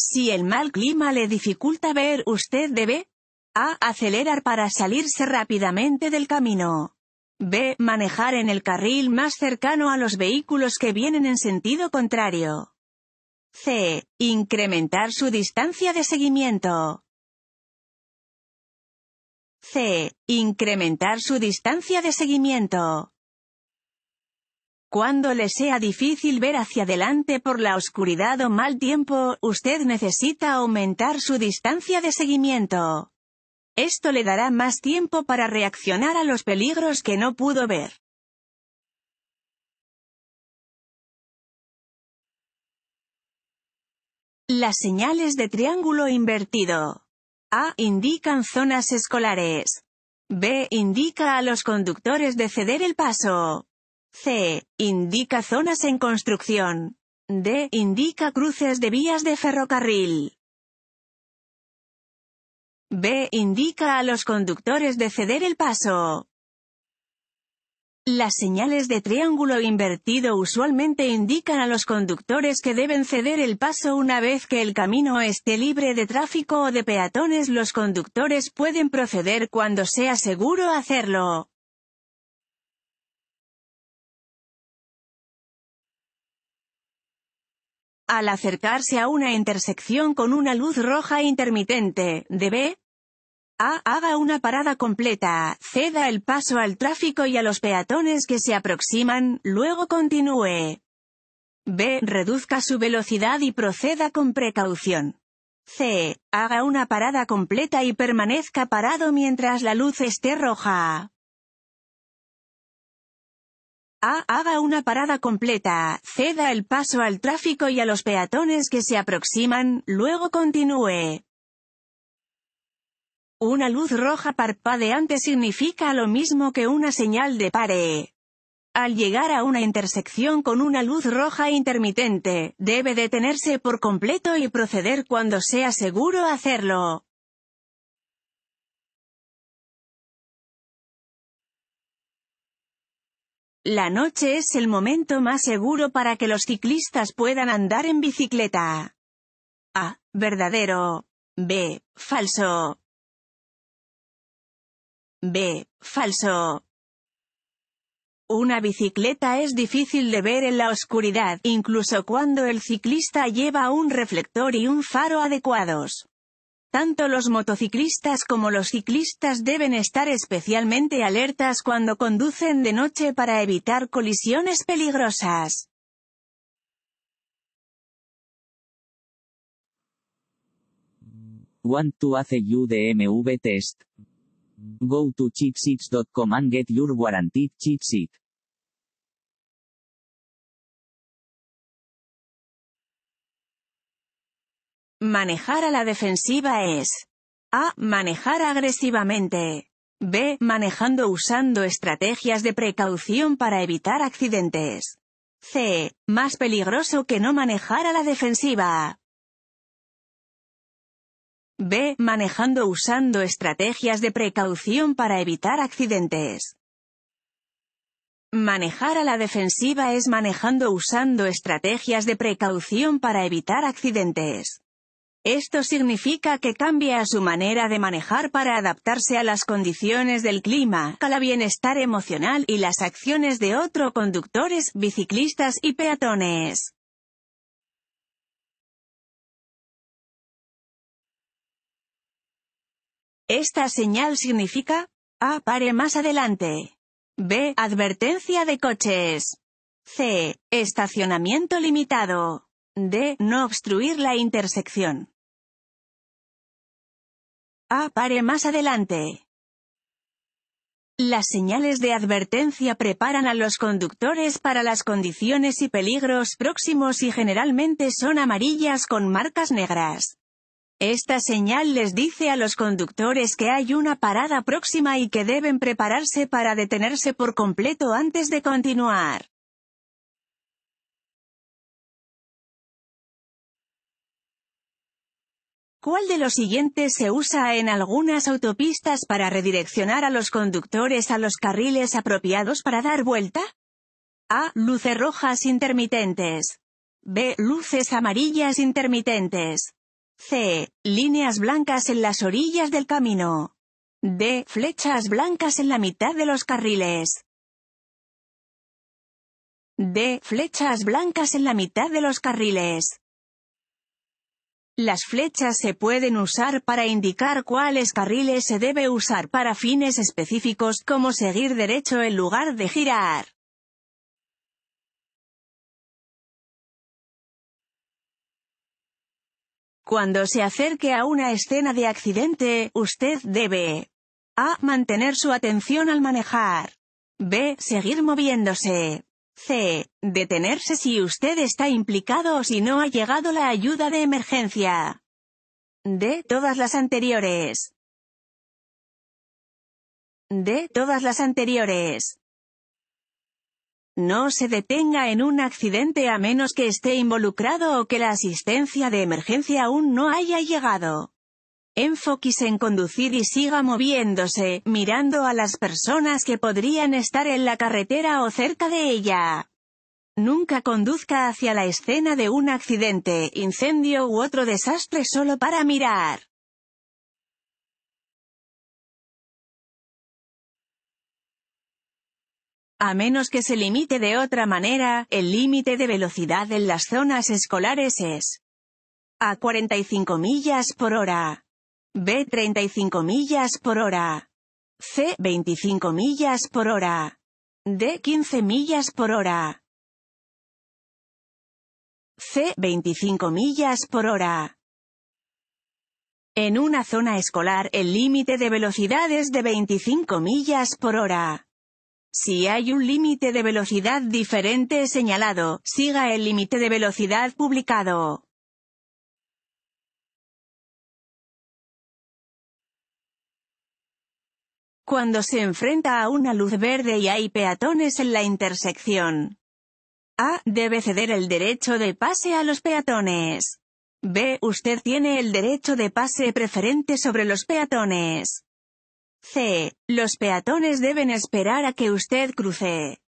Si el mal clima le dificulta ver, usted debe a. Acelerar para salirse rápidamente del camino. b. Manejar en el carril más cercano a los vehículos que vienen en sentido contrario. c. Incrementar su distancia de seguimiento. c. Incrementar su distancia de seguimiento. Cuando le sea difícil ver hacia adelante por la oscuridad o mal tiempo, usted necesita aumentar su distancia de seguimiento. Esto le dará más tiempo para reaccionar a los peligros que no pudo ver. Las señales de triángulo invertido. A. Indican zonas escolares. B. Indica a los conductores de ceder el paso. C. Indica zonas en construcción. D. Indica cruces de vías de ferrocarril. B. Indica a los conductores de ceder el paso. Las señales de triángulo invertido usualmente indican a los conductores que deben ceder el paso una vez que el camino esté libre de tráfico o de peatones. Los conductores pueden proceder cuando sea seguro hacerlo. al acercarse a una intersección con una luz roja intermitente, debe a. Haga una parada completa, ceda el paso al tráfico y a los peatones que se aproximan, luego continúe. B. Reduzca su velocidad y proceda con precaución. C. Haga una parada completa y permanezca parado mientras la luz esté roja. A. Ah, haga una parada completa, ceda el paso al tráfico y a los peatones que se aproximan, luego continúe. Una luz roja parpadeante significa lo mismo que una señal de pare. Al llegar a una intersección con una luz roja intermitente, debe detenerse por completo y proceder cuando sea seguro hacerlo. La noche es el momento más seguro para que los ciclistas puedan andar en bicicleta. A. Verdadero. B. Falso. B. Falso. Una bicicleta es difícil de ver en la oscuridad, incluso cuando el ciclista lleva un reflector y un faro adecuados. Tanto los motociclistas como los ciclistas deben estar especialmente alertas cuando conducen de noche para evitar colisiones peligrosas. test? Go to and get your Manejar a la defensiva es A. Manejar agresivamente. B. Manejando usando estrategias de precaución para evitar accidentes. C. Más peligroso que no manejar a la defensiva. B. Manejando usando estrategias de precaución para evitar accidentes. Manejar a la defensiva es manejando usando estrategias de precaución para evitar accidentes. Esto significa que cambia su manera de manejar para adaptarse a las condiciones del clima, a bienestar emocional y las acciones de otros conductores, biciclistas y peatones. Esta señal significa A. Ah, pare más adelante. B. Advertencia de coches. C. Estacionamiento limitado. D. No obstruir la intersección. A. Ah, pare más adelante. Las señales de advertencia preparan a los conductores para las condiciones y peligros próximos y generalmente son amarillas con marcas negras. Esta señal les dice a los conductores que hay una parada próxima y que deben prepararse para detenerse por completo antes de continuar. ¿Cuál de los siguientes se usa en algunas autopistas para redireccionar a los conductores a los carriles apropiados para dar vuelta? A. Luces rojas intermitentes. B. Luces amarillas intermitentes. C. Líneas blancas en las orillas del camino. D. Flechas blancas en la mitad de los carriles. D. Flechas blancas en la mitad de los carriles. Las flechas se pueden usar para indicar cuáles carriles se debe usar para fines específicos como seguir derecho en lugar de girar. Cuando se acerque a una escena de accidente, usted debe a. Mantener su atención al manejar. b. Seguir moviéndose. C. Detenerse si usted está implicado o si no ha llegado la ayuda de emergencia. De Todas las anteriores. De Todas las anteriores. No se detenga en un accidente a menos que esté involucrado o que la asistencia de emergencia aún no haya llegado. Enfoquis en conducir y siga moviéndose, mirando a las personas que podrían estar en la carretera o cerca de ella. Nunca conduzca hacia la escena de un accidente, incendio u otro desastre solo para mirar. A menos que se limite de otra manera, el límite de velocidad en las zonas escolares es a 45 millas por hora. B 35 millas por hora. C 25 millas por hora. D 15 millas por hora. C 25 millas por hora. En una zona escolar el límite de velocidad es de 25 millas por hora. Si hay un límite de velocidad diferente señalado, siga el límite de velocidad publicado. cuando se enfrenta a una luz verde y hay peatones en la intersección. A. Debe ceder el derecho de pase a los peatones. B. Usted tiene el derecho de pase preferente sobre los peatones. C. Los peatones deben esperar a que usted cruce.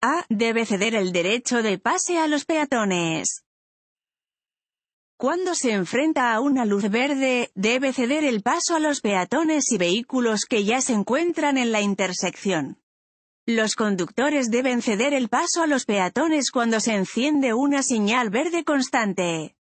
A. Debe ceder el derecho de pase a los peatones. Cuando se enfrenta a una luz verde, debe ceder el paso a los peatones y vehículos que ya se encuentran en la intersección. Los conductores deben ceder el paso a los peatones cuando se enciende una señal verde constante.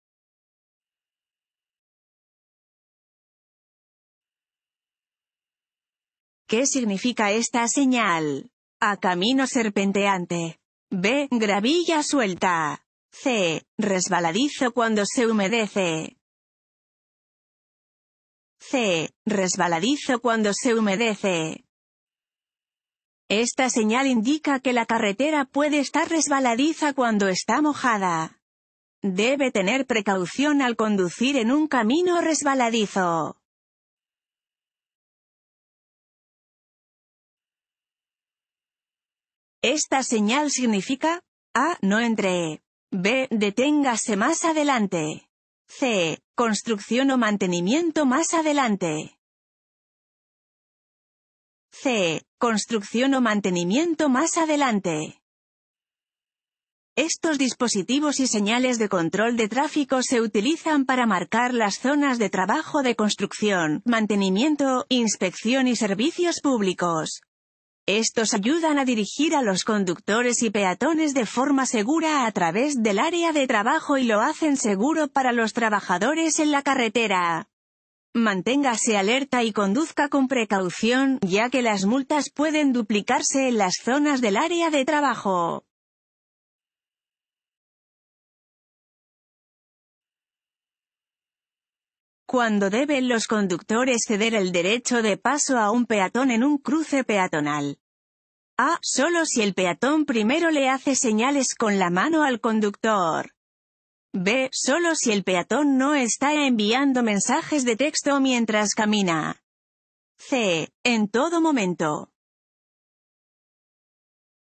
¿Qué significa esta señal? A camino serpenteante. B. Gravilla suelta. C. Resbaladizo cuando se humedece. C. Resbaladizo cuando se humedece. Esta señal indica que la carretera puede estar resbaladiza cuando está mojada. Debe tener precaución al conducir en un camino resbaladizo. Esta señal significa, A. No entre. B. Deténgase más adelante. C. Construcción o mantenimiento más adelante. C. Construcción o mantenimiento más adelante. Estos dispositivos y señales de control de tráfico se utilizan para marcar las zonas de trabajo de construcción, mantenimiento, inspección y servicios públicos. Estos ayudan a dirigir a los conductores y peatones de forma segura a través del área de trabajo y lo hacen seguro para los trabajadores en la carretera. Manténgase alerta y conduzca con precaución, ya que las multas pueden duplicarse en las zonas del área de trabajo. cuando deben los conductores ceder el derecho de paso a un peatón en un cruce peatonal. A. Ah, solo si el peatón primero le hace señales con la mano al conductor. B. Solo si el peatón no está enviando mensajes de texto mientras camina. C. En todo momento.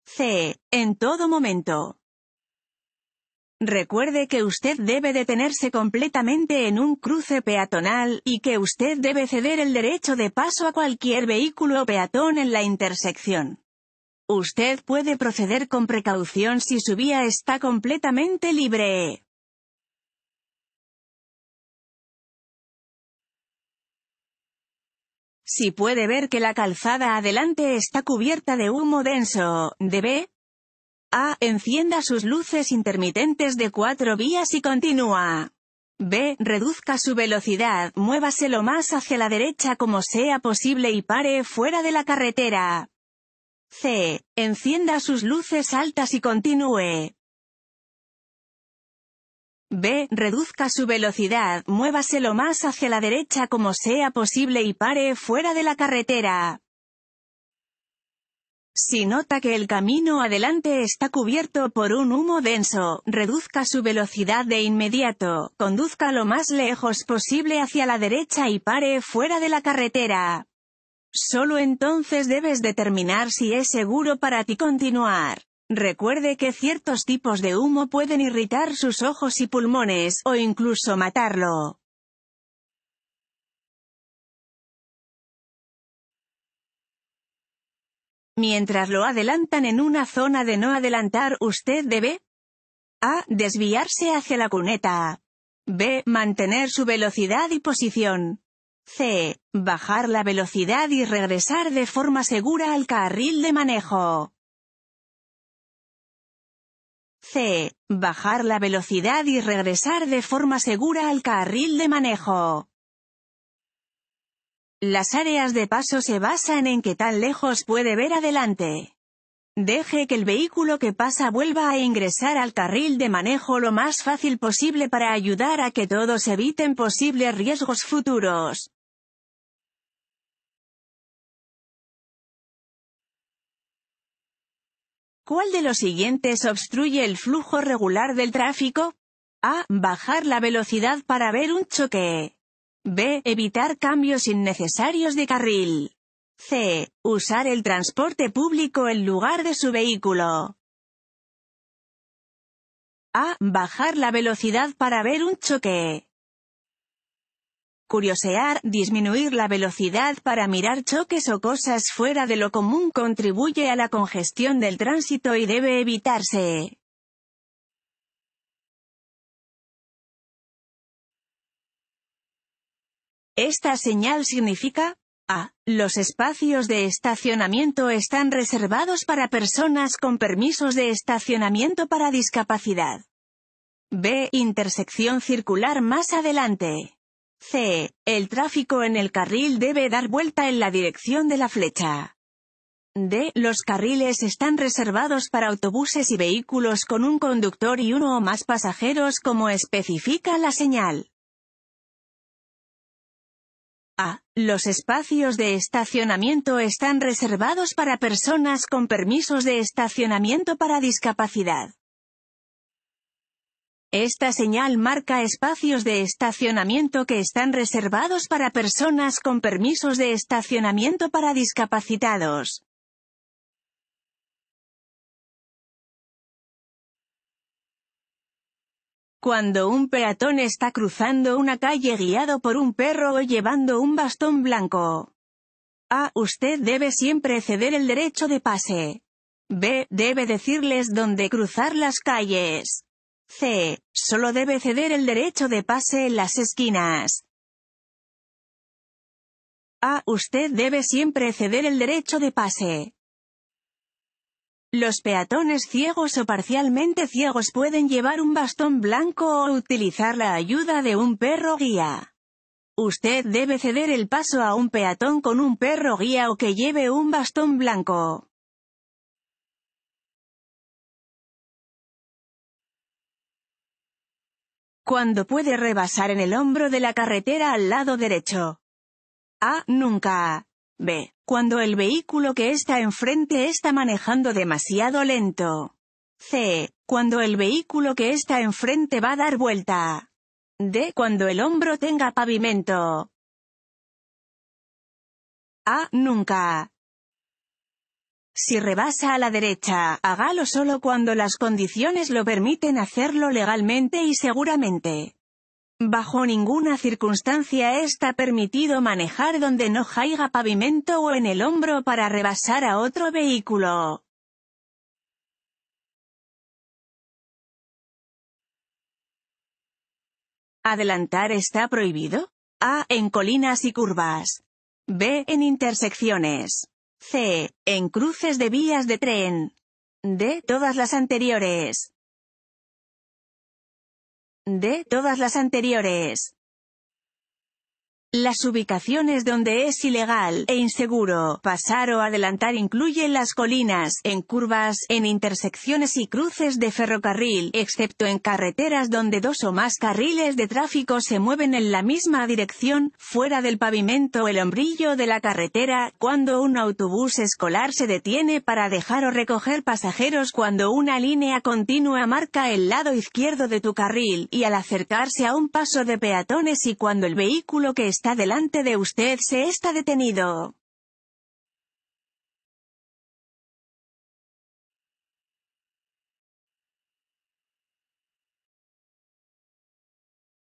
C. En todo momento. Recuerde que usted debe detenerse completamente en un cruce peatonal, y que usted debe ceder el derecho de paso a cualquier vehículo o peatón en la intersección. Usted puede proceder con precaución si su vía está completamente libre. Si puede ver que la calzada adelante está cubierta de humo denso, debe a. Encienda sus luces intermitentes de cuatro vías y continúa. B. Reduzca su velocidad, muévaselo lo más hacia la derecha como sea posible y pare fuera de la carretera. C. Encienda sus luces altas y continúe. B. Reduzca su velocidad, muévaselo lo más hacia la derecha como sea posible y pare fuera de la carretera. Si nota que el camino adelante está cubierto por un humo denso, reduzca su velocidad de inmediato, conduzca lo más lejos posible hacia la derecha y pare fuera de la carretera. Solo entonces debes determinar si es seguro para ti continuar. Recuerde que ciertos tipos de humo pueden irritar sus ojos y pulmones, o incluso matarlo. Mientras lo adelantan en una zona de no adelantar, usted debe a. Desviarse hacia la cuneta. B. Mantener su velocidad y posición. C. Bajar la velocidad y regresar de forma segura al carril de manejo. C. Bajar la velocidad y regresar de forma segura al carril de manejo. Las áreas de paso se basan en qué tan lejos puede ver adelante. Deje que el vehículo que pasa vuelva a ingresar al carril de manejo lo más fácil posible para ayudar a que todos eviten posibles riesgos futuros. ¿Cuál de los siguientes obstruye el flujo regular del tráfico? A. Bajar la velocidad para ver un choque. B. Evitar cambios innecesarios de carril. C. Usar el transporte público en lugar de su vehículo. A. Bajar la velocidad para ver un choque. Curiosear, disminuir la velocidad para mirar choques o cosas fuera de lo común contribuye a la congestión del tránsito y debe evitarse. Esta señal significa a. Los espacios de estacionamiento están reservados para personas con permisos de estacionamiento para discapacidad. B. Intersección circular más adelante. C. El tráfico en el carril debe dar vuelta en la dirección de la flecha. D. Los carriles están reservados para autobuses y vehículos con un conductor y uno o más pasajeros como especifica la señal. A. Los espacios de estacionamiento están reservados para personas con permisos de estacionamiento para discapacidad. Esta señal marca espacios de estacionamiento que están reservados para personas con permisos de estacionamiento para discapacitados. Cuando un peatón está cruzando una calle guiado por un perro o llevando un bastón blanco. A. Usted debe siempre ceder el derecho de pase. B. Debe decirles dónde cruzar las calles. C. Solo debe ceder el derecho de pase en las esquinas. A. Usted debe siempre ceder el derecho de pase. Los peatones ciegos o parcialmente ciegos pueden llevar un bastón blanco o utilizar la ayuda de un perro guía. Usted debe ceder el paso a un peatón con un perro guía o que lleve un bastón blanco. Cuando puede rebasar en el hombro de la carretera al lado derecho. A. Nunca. B cuando el vehículo que está enfrente está manejando demasiado lento. C. Cuando el vehículo que está enfrente va a dar vuelta. D. Cuando el hombro tenga pavimento. A. Nunca. Si rebasa a la derecha, hágalo solo cuando las condiciones lo permiten hacerlo legalmente y seguramente. Bajo ninguna circunstancia está permitido manejar donde no haya pavimento o en el hombro para rebasar a otro vehículo. Adelantar está prohibido. A. En colinas y curvas. B. En intersecciones. C. En cruces de vías de tren. D. Todas las anteriores de todas las anteriores. Las ubicaciones donde es ilegal e inseguro pasar o adelantar incluyen las colinas, en curvas, en intersecciones y cruces de ferrocarril, excepto en carreteras donde dos o más carriles de tráfico se mueven en la misma dirección, fuera del pavimento o el hombrillo de la carretera, cuando un autobús escolar se detiene para dejar o recoger pasajeros cuando una línea continua marca el lado izquierdo de tu carril, y al acercarse a un paso de peatones y cuando el vehículo que está delante de usted se está detenido.